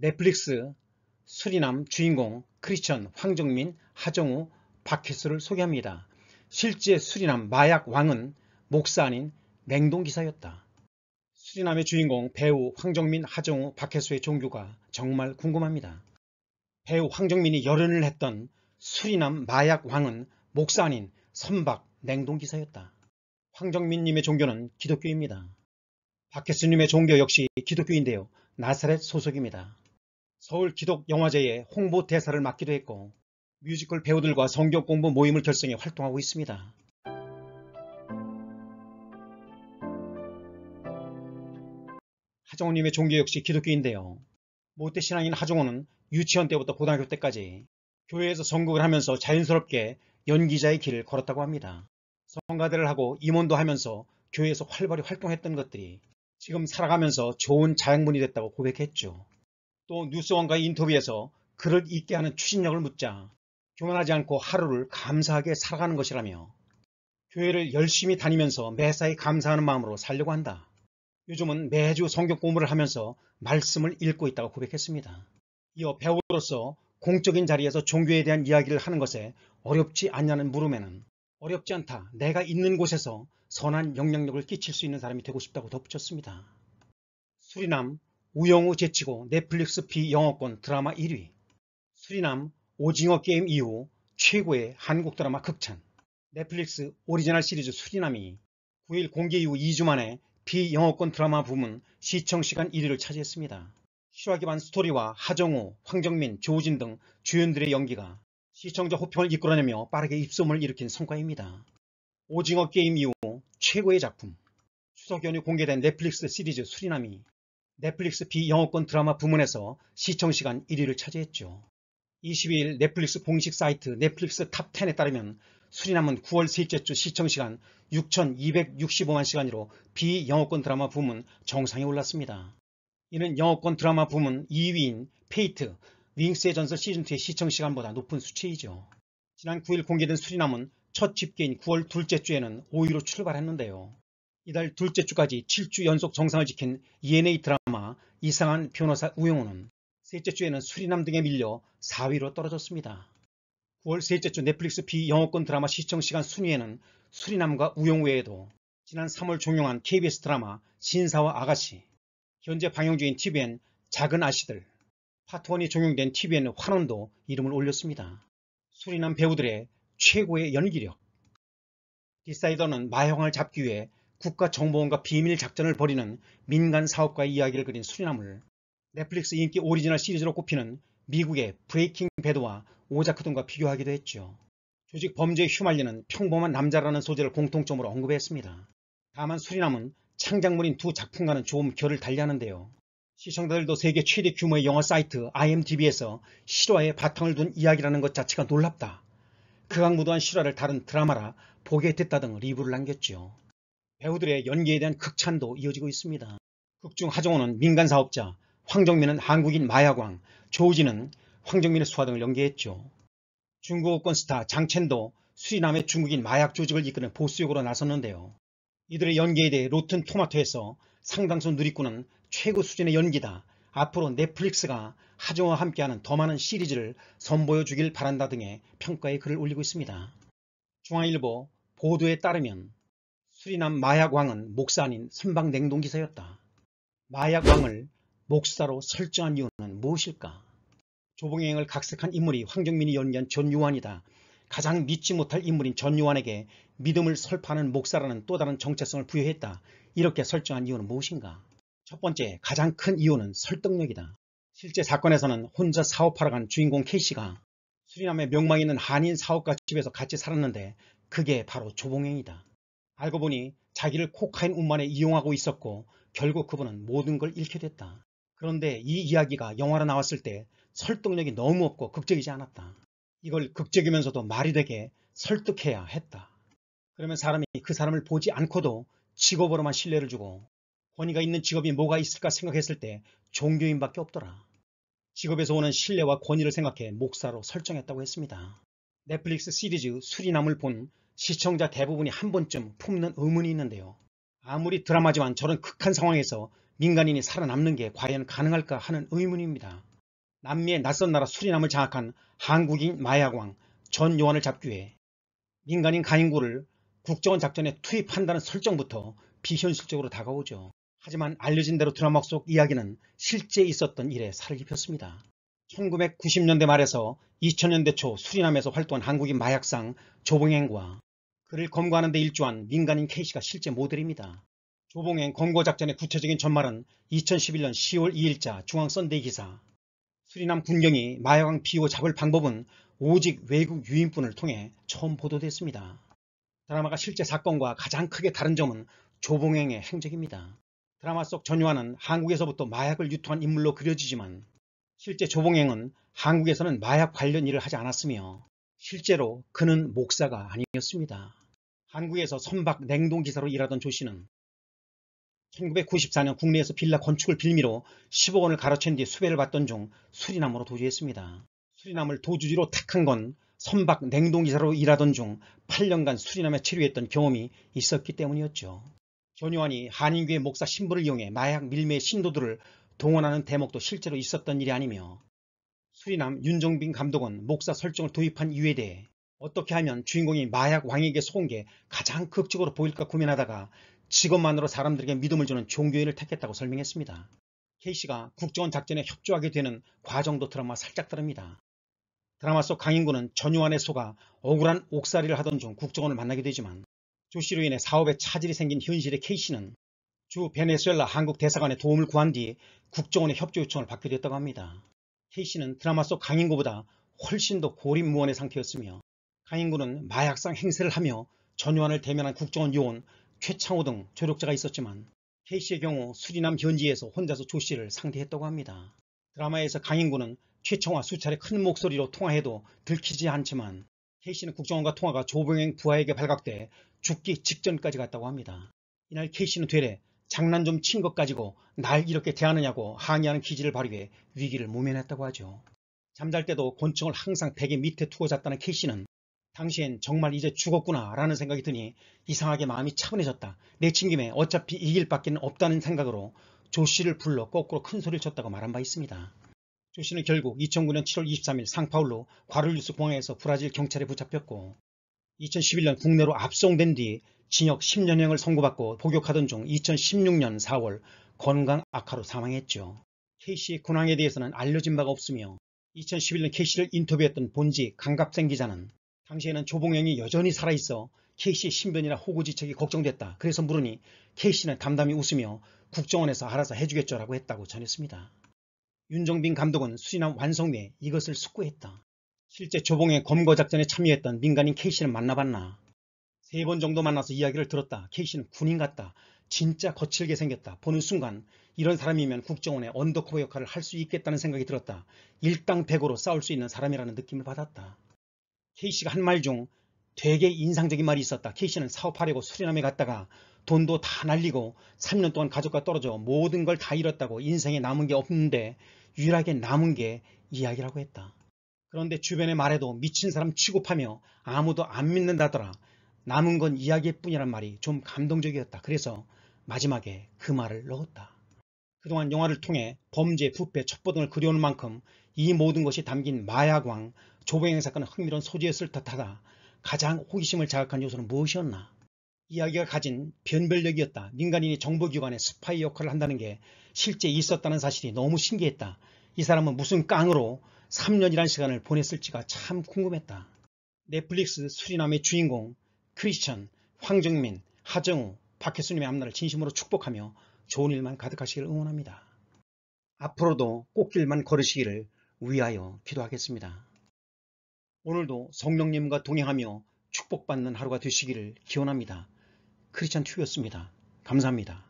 넷플릭스 수리남 주인공 크리스천 황정민 하정우 박혜수를 소개합니다. 실제 수리남 마약 왕은 목사 아닌 냉동기사였다 수리남의 주인공 배우 황정민 하정우 박혜수의 종교가 정말 궁금합니다. 배우 황정민이 열연을 했던 수리남 마약 왕은 목사 아닌 선박 냉동기사였다. 황정민님의 종교는 기독교입니다. 박혜수님의 종교 역시 기독교인데요. 나사렛 소속입니다. 서울 기독영화제의 홍보 대사를 맡기도 했고 뮤지컬 배우들과 성경 공부 모임을 결성해 활동하고 있습니다. 하정우님의 종교 역시 기독교인데요. 모태 신앙인 하정우는 유치원 때부터 고등학교 때까지 교회에서 선곡을 하면서 자연스럽게 연기자의 길을 걸었다고 합니다. 성가대를 하고 임원도 하면서 교회에서 활발히 활동했던 것들이 지금 살아가면서 좋은 자양분이 됐다고 고백했죠. 또 뉴스원과의 인터뷰에서 그를 잊게 하는 추진력을 묻자 교만하지 않고 하루를 감사하게 살아가는 것이라며 교회를 열심히 다니면서 매사에 감사하는 마음으로 살려고 한다. 요즘은 매주 성경 공부를 하면서 말씀을 읽고 있다고 고백했습니다. 이어 배우로서 공적인 자리에서 종교에 대한 이야기를 하는 것에 어렵지 않냐는 물음에는 어렵지 않다. 내가 있는 곳에서 선한 영향력을 끼칠 수 있는 사람이 되고 싶다고 덧붙였습니다. 수리남 우영우 제치고 넷플릭스 비영어권 드라마 1위 수리남 오징어 게임 이후 최고의 한국 드라마 극찬 넷플릭스 오리지널 시리즈 수리남이 9일 공개 이후 2주 만에 비영어권 드라마 부문 시청시간 1위를 차지했습니다. 실화 기반 스토리와 하정우, 황정민, 조우진 등 주연들의 연기가 시청자 호평을 이끌어내며 빠르게 입소문을 일으킨 성과입니다. 오징어 게임 이후 최고의 작품 추석 연휴 공개된 넷플릭스 시리즈 수리남이 넷플릭스 비영어권 드라마 부문에서 시청시간 1위를 차지했죠. 22일 넷플릭스 공식 사이트 넷플릭스 탑10에 따르면 수리남은 9월 셋째 주 시청시간 6,265만 시간으로 비영어권 드라마 부문 정상에 올랐습니다. 이는 영어권 드라마 부문 2위인 페이트, 윙스의 전설 시즌2의 시청시간보다 높은 수치이죠. 지난 9일 공개된 수리남은 첫 집계인 9월 둘째 주에는 5위로 출발했는데요. 이달 둘째 주까지 7주 연속 정상을 지킨 ENA 드라마 이상한 변호사 우영우는 셋째 주에는 수리남 등에 밀려 4위로 떨어졌습니다. 9월 셋째 주 넷플릭스 비영어권 드라마 시청시간 순위에는 수리남과 우영 외에도 지난 3월 종영한 KBS 드라마 신사와 아가씨, 현재 방영 중인 TVN 작은 아씨들, 파트 1이 종영된 TVN 환원도 이름을 올렸습니다. 수리남 배우들의 최고의 연기력 디사이더는 마형을 잡기 위해 국가정보원과 비밀작전을 벌이는 민간 사업가의 이야기를 그린 수리나물, 넷플릭스 인기 오리지널 시리즈로 꼽히는 미국의 브레이킹 배드와 오자크동과 비교하기도 했죠. 조직 범죄에 휘말리는 평범한 남자라는 소재를 공통점으로 언급했습니다. 다만 수리남은 창작물인 두 작품과는 조금 결을 달리하는데요. 시청자들도 세계 최대 규모의 영화 사이트 IMDb에서 실화에 바탕을 둔 이야기라는 것 자체가 놀랍다. 극악무도한 그 실화를 다른 드라마라 보게 됐다 등 리뷰를 남겼죠. 배우들의 연기에 대한 극찬도 이어지고 있습니다. 극중 하정우는 민간사업자, 황정민은 한국인 마야광, 조우진은 황정민의 수화 등을 연기했죠. 중국어권 스타 장첸도 수리남의 중국인 마약 조직을 이끄는 보수 역으로 나섰는데요. 이들의 연기에 대해 로튼 토마토에서 상당수 누리꾼은 최고 수준의 연기다. 앞으로 넷플릭스가 하정우와 함께하는 더 많은 시리즈를 선보여 주길 바란다 등의 평가의 글을 올리고 있습니다. 중앙일보 보도에 따르면 수리남 마약왕은 목사 아닌 선방냉동기사였다. 마약왕을 목사로 설정한 이유는 무엇일까? 조봉행을 각색한 인물이 황정민이 연기한 전유환이다. 가장 믿지 못할 인물인 전유환에게 믿음을 설파하는 목사라는 또 다른 정체성을 부여했다. 이렇게 설정한 이유는 무엇인가? 첫 번째, 가장 큰 이유는 설득력이다. 실제 사건에서는 혼자 사업하러 간 주인공 K씨가 수리남의 명망 있는 한인 사업가 집에서 같이 살았는데 그게 바로 조봉행이다. 알고 보니 자기를 코카인 운만에 이용하고 있었고 결국 그분은 모든 걸 잃게 됐다. 그런데 이 이야기가 영화로 나왔을 때 설득력이 너무 없고 극적이지 않았다. 이걸 극적이면서도 말이 되게 설득해야 했다. 그러면 사람이 그 사람을 보지 않고도 직업으로만 신뢰를 주고 권위가 있는 직업이 뭐가 있을까 생각했을 때 종교인밖에 없더라. 직업에서 오는 신뢰와 권위를 생각해 목사로 설정했다고 했습니다. 넷플릭스 시리즈 수리남을 본 시청자 대부분이 한 번쯤 품는 의문이 있는데요. 아무리 드라마지만 저런 극한 상황에서 민간인이 살아남는 게 과연 가능할까 하는 의문입니다. 남미의 낯선 나라 수리남을 장악한 한국인 마약왕 전 요한을 잡기 위해 민간인 가인구를 국정원 작전에 투입한다는 설정부터 비현실적으로 다가오죠. 하지만 알려진 대로 드라마 속 이야기는 실제 있었던 일에 살을 입혔습니다. 1990년대 말에서 2000년대 초 수리남에서 활동한 한국인 마약상 조봉행과 그를 검거하는 데 일조한 민간인 K씨가 실제 모델입니다. 조봉행 검거작전의 구체적인 전말은 2011년 10월 2일자 중앙 선데이 기사 수리남 군경이 마약왕 비호 잡을 방법은 오직 외국 유인분을 통해 처음 보도됐습니다. 드라마가 실제 사건과 가장 크게 다른 점은 조봉행의 행적입니다. 드라마 속 전유환은 한국에서부터 마약을 유통한 인물로 그려지지만 실제 조봉행은 한국에서는 마약 관련 일을 하지 않았으며 실제로 그는 목사가 아니었습니다. 한국에서 선박 냉동기사로 일하던 조 씨는 1994년 국내에서 빌라 건축을 빌미로 10억 원을 가로챈 뒤 수배를 받던 중 수리남으로 도주했습니다. 수리남을 도주지로 택한 건 선박 냉동기사로 일하던 중 8년간 수리남에 치료했던 경험이 있었기 때문이었죠. 전요한이한인교의 목사 신부를 이용해 마약 밀매의 신도들을 동원하는 대목도 실제로 있었던 일이 아니며 수리남 윤정빈 감독은 목사 설정을 도입한 이유에 대해 어떻게 하면 주인공이 마약 왕에게 속은 게 가장 극적으로 보일까 고민하다가 직업만으로 사람들에게 믿음을 주는 종교인을 택했다고 설명했습니다. 케이씨가 국정원 작전에 협조하게 되는 과정도 드라마 살짝 다릅니다. 드라마 속강인구는 전유환의 소가 억울한 옥살이를 하던 중 국정원을 만나게 되지만 조씨로 인해 사업에 차질이 생긴 현실의 이씨는주 베네수엘라 한국 대사관의 도움을 구한 뒤 국정원의 협조 요청을 받게 됐다고 합니다. 케이씨는 드라마 속 강인구보다 훨씬 더 고립무원의 상태였으며 강인군은 마약상 행세를 하며 전유환을 대면한 국정원 요원 최창호 등 조력자가 있었지만 K씨의 경우 수리남 현지에서 혼자서 조씨를 상대했다고 합니다. 드라마에서 강인군은 최청화 수차례 큰 목소리로 통화해도 들키지 않지만 K씨는 국정원과 통화가 조병행 부하에게 발각돼 죽기 직전까지 갔다고 합니다. 이날 K씨는 되레 장난 좀 친 것 가지고 날 이렇게 대하느냐고 항의하는 기질를 발휘해 위기를 모면했다고 하죠. 잠잘 때도 권총을 항상 베개 밑에 두고 잤다는 K씨는 당시엔 정말 이제 죽었구나 라는 생각이 드니 이상하게 마음이 차분해졌다. 내친 김에 어차피 이길 밖에 는 없다는 생각으로 조 씨를 불러 거꾸로 큰 소리를 쳤다고 말한 바 있습니다. 조 씨는 결국 2009년 7월 23일 상파울로 과를뉴스 공항에서 브라질 경찰에 붙잡혔고 2011년 국내로 압송된 뒤 징역 10년형을 선고받고 복역하던 중 2016년 4월 건강 악화로 사망했죠. K씨의 군항에 대해서는 알려진 바가 없으며 2011년 K씨를 인터뷰했던 본지 강갑생 기자는 당시에는 조봉영이 여전히 살아있어 케이씨의 신변이나 호구지척이 걱정됐다. 그래서 물으니 케이씨는 담담히 웃으며 국정원에서 알아서 해주겠죠 라고 했다고 전했습니다. 윤정빈 감독은 수진남 완성내 이것을 숙고했다. 실제 조봉의 검거작전에 참여했던 민간인 케이씨는 만나봤나. 세 번 정도 만나서 이야기를 들었다. 케이씨는 군인 같다. 진짜 거칠게 생겼다. 보는 순간 이런 사람이면 국정원의 언더커버 역할을 할 수 있겠다는 생각이 들었다. 일당백으로 싸울 수 있는 사람이라는 느낌을 받았다. 케이씨가한말중 되게 인상적인 말이 있었다. 케이씨는 사업하려고 수리남에 갔다가 돈도 다 날리고 3년 동안 가족과 떨어져 모든 걸 다 잃었다고 인생에 남은 게 없는데 유일하게 남은 게 이야기라고 했다. 그런데 주변의 말에도 미친 사람 취급하며 아무도 안 믿는다더라. 남은 건 이야기뿐이란 말이 좀 감동적이었다. 그래서 마지막에 그 말을 넣었다. 그동안 영화를 통해 범죄, 부패, 첩보 등을 그려오는 만큼 이 모든 것이 담긴 마약왕, 조보행 사건은 흥미로운 소재였을 듯하다. 가장 호기심을 자극한 요소는 무엇이었나? 이야기가 가진 변별력이었다. 민간인이 정보기관의 스파이 역할을 한다는 게 실제 있었다는 사실이 너무 신기했다. 이 사람은 무슨 깡으로 3년이란 시간을 보냈을지가 참 궁금했다. 넷플릭스 수리남의 주인공 크리스천, 황정민, 하정우, 박혜수님의 앞날을 진심으로 축복하며 좋은 일만 가득하시길 응원합니다. 앞으로도 꽃길만 걸으시기를 위하여 기도하겠습니다. 오늘도 성령님과 동행하며 축복받는 하루가 되시기를 기원합니다. 크리스찬 튜였습니다. 감사합니다.